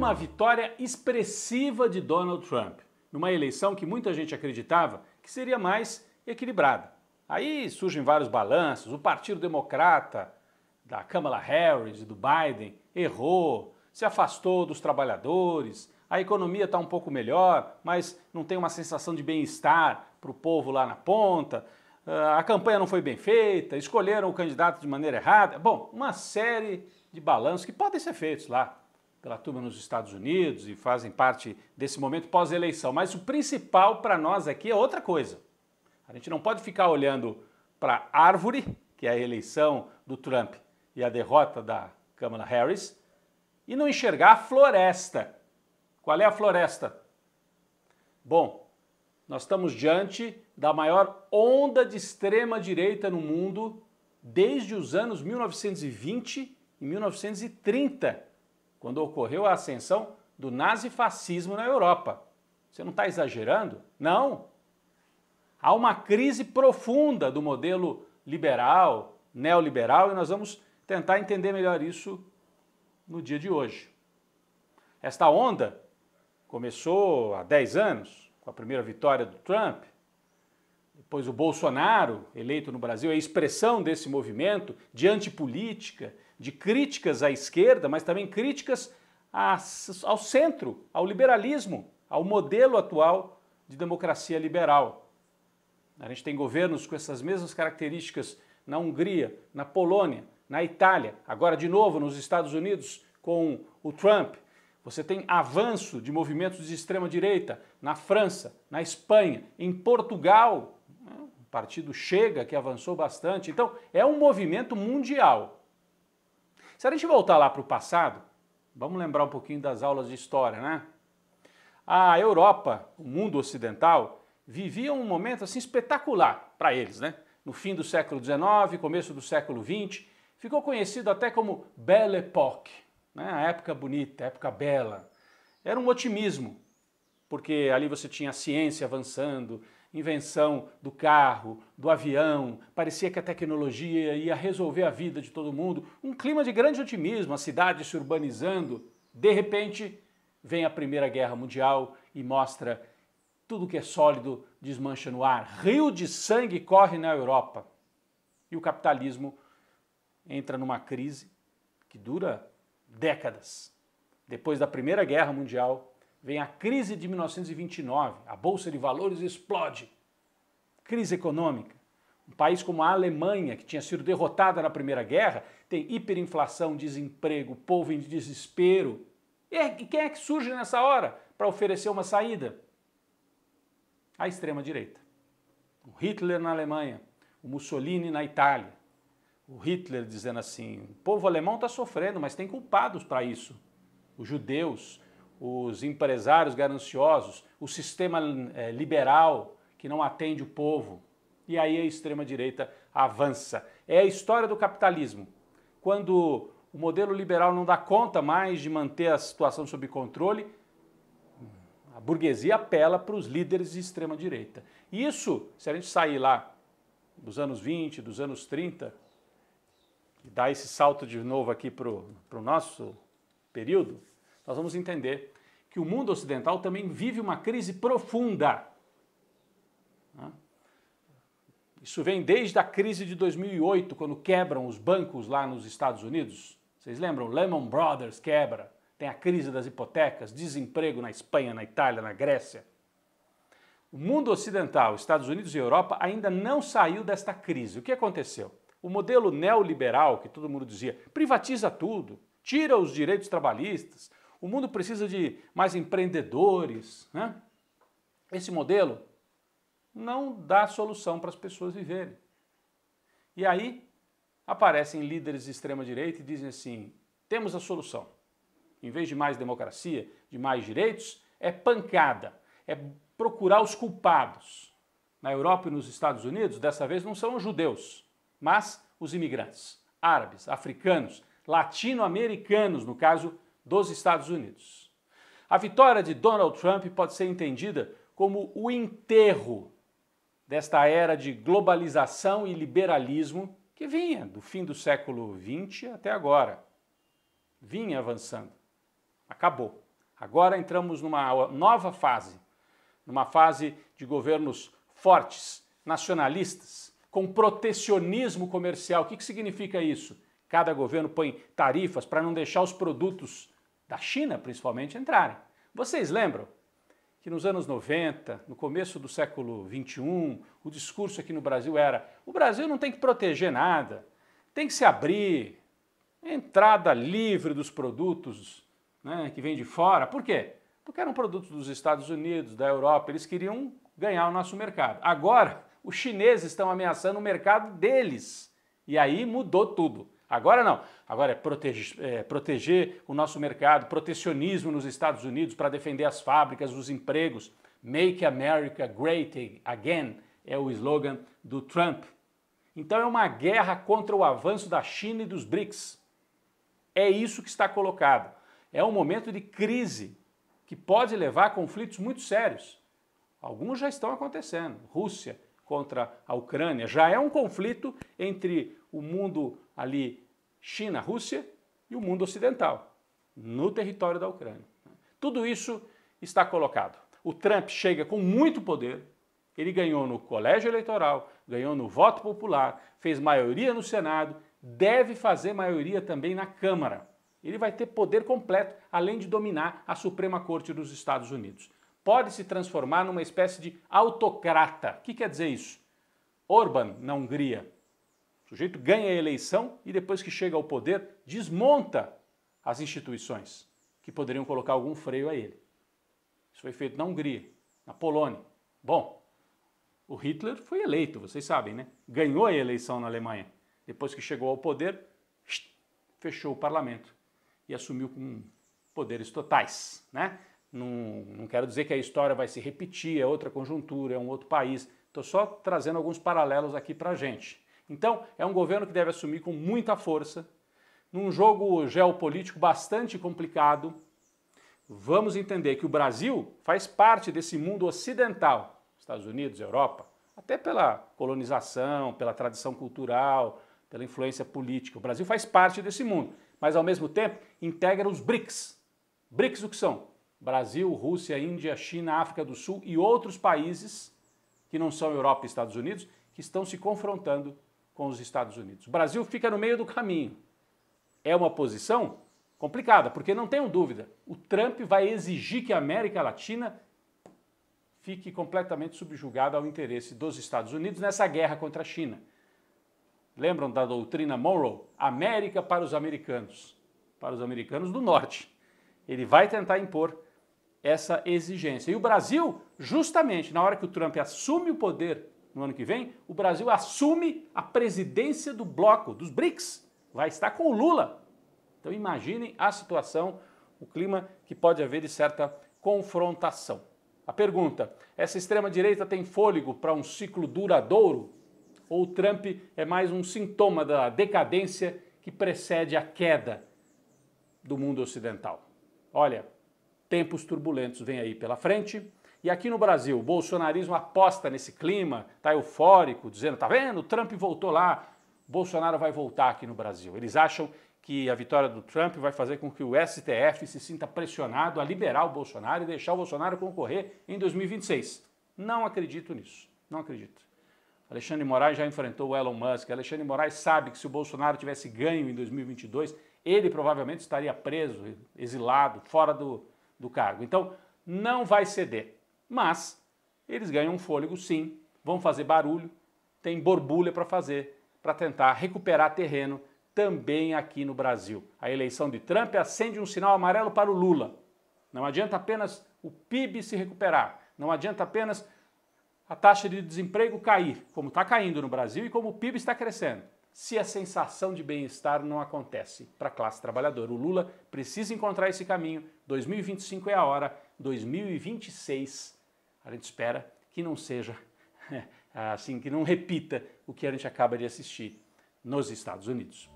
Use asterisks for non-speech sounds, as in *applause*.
uma vitória expressiva de Donald Trump, numa eleição que muita gente acreditava que seria mais equilibrada. Aí surgem vários balanços, o Partido Democrata da Kamala Harris e do Biden errou, se afastou dos trabalhadores, a economia está um pouco melhor, mas não tem uma sensação de bem-estar para o povo lá na ponta, ah, a campanha não foi bem feita, escolheram o candidato de maneira errada. Bom, uma série de balanços que podem ser feitos lá pela turma nos Estados Unidos e fazem parte desse momento pós-eleição. Mas o principal para nós aqui é outra coisa. A gente não pode ficar olhando para a árvore, que é a eleição do Trump e a derrota da Kamala Harris, e não enxergar a floresta. Qual é a floresta? Bom, nós estamos diante da maior onda de extrema-direita no mundo desde os anos 1920 e 1930 quando ocorreu a ascensão do nazifascismo na Europa. Você não está exagerando? Não. Há uma crise profunda do modelo liberal, neoliberal, e nós vamos tentar entender melhor isso no dia de hoje. Esta onda começou há 10 anos, com a primeira vitória do Trump, depois o Bolsonaro, eleito no Brasil, é expressão desse movimento de antipolítica, de críticas à esquerda, mas também críticas ao centro, ao liberalismo, ao modelo atual de democracia liberal. A gente tem governos com essas mesmas características na Hungria, na Polônia, na Itália, agora de novo nos Estados Unidos com o Trump. Você tem avanço de movimentos de extrema direita na França, na Espanha, em Portugal, né? o partido Chega que avançou bastante. Então, é um movimento mundial. Se a gente voltar lá para o passado, vamos lembrar um pouquinho das aulas de história, né? A Europa, o mundo ocidental, vivia um momento assim espetacular para eles, né? No fim do século XIX, começo do século XX, ficou conhecido até como Belle Époque, né? a época bonita, a época bela. Era um otimismo, porque ali você tinha a ciência avançando, invenção do carro, do avião, parecia que a tecnologia ia resolver a vida de todo mundo. Um clima de grande otimismo, a cidade se urbanizando. De repente, vem a Primeira Guerra Mundial e mostra tudo que é sólido desmancha no ar. Rio de sangue corre na Europa. E o capitalismo entra numa crise que dura décadas. Depois da Primeira Guerra Mundial, Vem a crise de 1929, a bolsa de valores explode. Crise econômica. Um país como a Alemanha, que tinha sido derrotada na Primeira Guerra, tem hiperinflação, desemprego, povo em desespero. E é quem é que surge nessa hora para oferecer uma saída? A extrema-direita. O Hitler na Alemanha, o Mussolini na Itália. O Hitler dizendo assim: o povo alemão está sofrendo, mas tem culpados para isso. Os judeus, os empresários gananciosos, o sistema é, liberal que não atende o povo. E aí a extrema-direita avança. É a história do capitalismo. Quando o modelo liberal não dá conta mais de manter a situação sob controle, a burguesia apela para os líderes de extrema-direita. E isso, se a gente sair lá dos anos 20, dos anos 30, e dar esse salto de novo aqui para o nosso período, nós vamos entender que o mundo ocidental também vive uma crise profunda. Né? Isso vem desde a crise de 2008, quando quebram os bancos lá nos Estados Unidos. Vocês lembram? Lehman Brothers quebra, tem a crise das hipotecas, desemprego na Espanha, na Itália, na Grécia. O mundo ocidental, Estados Unidos e Europa, ainda não saiu desta crise. O que aconteceu? O modelo neoliberal, que todo mundo dizia, privatiza tudo, tira os direitos trabalhistas, o mundo precisa de mais empreendedores, né? Esse modelo não dá solução para as pessoas viverem. E aí aparecem líderes de extrema direita e dizem assim: temos a solução. Em vez de mais democracia, de mais direitos, é pancada, é procurar os culpados. Na Europa e nos Estados Unidos, dessa vez não são os judeus, mas os imigrantes, árabes, africanos, latino-americanos, no caso dos Estados Unidos. A vitória de Donald Trump pode ser entendida como o enterro desta era de globalização e liberalismo que vinha do fim do século XX até agora. Vinha avançando. Acabou. Agora entramos numa nova fase, numa fase de governos fortes, nacionalistas, com protecionismo comercial. O que, que significa isso? Cada governo põe tarifas para não deixar os produtos da China principalmente, entrarem. Vocês lembram que nos anos 90, no começo do século 21, o discurso aqui no Brasil era: o Brasil não tem que proteger nada, tem que se abrir, entrada livre dos produtos né, que vêm de fora. Por quê? Porque eram produtos dos Estados Unidos, da Europa, eles queriam ganhar o nosso mercado. Agora, os chineses estão ameaçando o mercado deles. E aí mudou tudo. Agora não. Agora é proteger, é proteger o nosso mercado, protecionismo nos Estados Unidos para defender as fábricas, os empregos. Make America Great Again é o slogan do Trump. Então é uma guerra contra o avanço da China e dos BRICS. É isso que está colocado. É um momento de crise que pode levar a conflitos muito sérios. Alguns já estão acontecendo. Rússia, contra a Ucrânia, já é um conflito entre o mundo ali China-Rússia e o mundo ocidental, no território da Ucrânia. Tudo isso está colocado. O Trump chega com muito poder, ele ganhou no colégio eleitoral, ganhou no voto popular, fez maioria no Senado, deve fazer maioria também na Câmara. Ele vai ter poder completo, além de dominar a Suprema Corte dos Estados Unidos pode se transformar numa espécie de autocrata. O que quer dizer isso? Orban, na Hungria. O sujeito ganha a eleição e depois que chega ao poder, desmonta as instituições que poderiam colocar algum freio a ele. Isso foi feito na Hungria, na Polônia. Bom, o Hitler foi eleito, vocês sabem, né? Ganhou a eleição na Alemanha. Depois que chegou ao poder, fechou o parlamento e assumiu com poderes totais, né? Não, não quero dizer que a história vai se repetir, é outra conjuntura, é um outro país. Estou só trazendo alguns paralelos aqui para a gente. Então, é um governo que deve assumir com muita força, num jogo geopolítico bastante complicado. Vamos entender que o Brasil faz parte desse mundo ocidental, Estados Unidos, Europa, até pela colonização, pela tradição cultural, pela influência política. O Brasil faz parte desse mundo, mas ao mesmo tempo integra os BRICS. BRICS o que são? Brasil, Rússia, Índia, China, África do Sul e outros países que não são Europa e Estados Unidos, que estão se confrontando com os Estados Unidos. O Brasil fica no meio do caminho. É uma posição complicada, porque não tenho dúvida, o Trump vai exigir que a América Latina fique completamente subjugada ao interesse dos Estados Unidos nessa guerra contra a China. Lembram da doutrina Monroe? América para os americanos, para os americanos do norte. Ele vai tentar impor essa exigência. E o Brasil, justamente na hora que o Trump assume o poder no ano que vem, o Brasil assume a presidência do bloco, dos BRICS. Vai estar com o Lula. Então imaginem a situação, o clima que pode haver de certa confrontação. A pergunta: essa extrema-direita tem fôlego para um ciclo duradouro? Ou o Trump é mais um sintoma da decadência que precede a queda do mundo ocidental? Olha, Tempos turbulentos vêm aí pela frente. E aqui no Brasil, o bolsonarismo aposta nesse clima, tá eufórico, dizendo: tá vendo, o Trump voltou lá, Bolsonaro vai voltar aqui no Brasil. Eles acham que a vitória do Trump vai fazer com que o STF se sinta pressionado a liberar o Bolsonaro e deixar o Bolsonaro concorrer em 2026. Não acredito nisso. Não acredito. Alexandre Moraes já enfrentou o Elon Musk. Alexandre Moraes sabe que se o Bolsonaro tivesse ganho em 2022, ele provavelmente estaria preso, exilado, fora do, do cargo. Então, não vai ceder. Mas eles ganham um fôlego sim, vão fazer barulho, tem borbulha para fazer, para tentar recuperar terreno também aqui no Brasil. A eleição de Trump acende um sinal amarelo para o Lula. Não adianta apenas o PIB se recuperar, não adianta apenas a taxa de desemprego cair, como está caindo no Brasil e como o PIB está crescendo se a sensação de bem-estar não acontece para a classe trabalhadora. O Lula precisa encontrar esse caminho. 2025 é a hora, 2026 a gente espera que não seja *laughs* assim, que não repita o que a gente acaba de assistir nos Estados Unidos.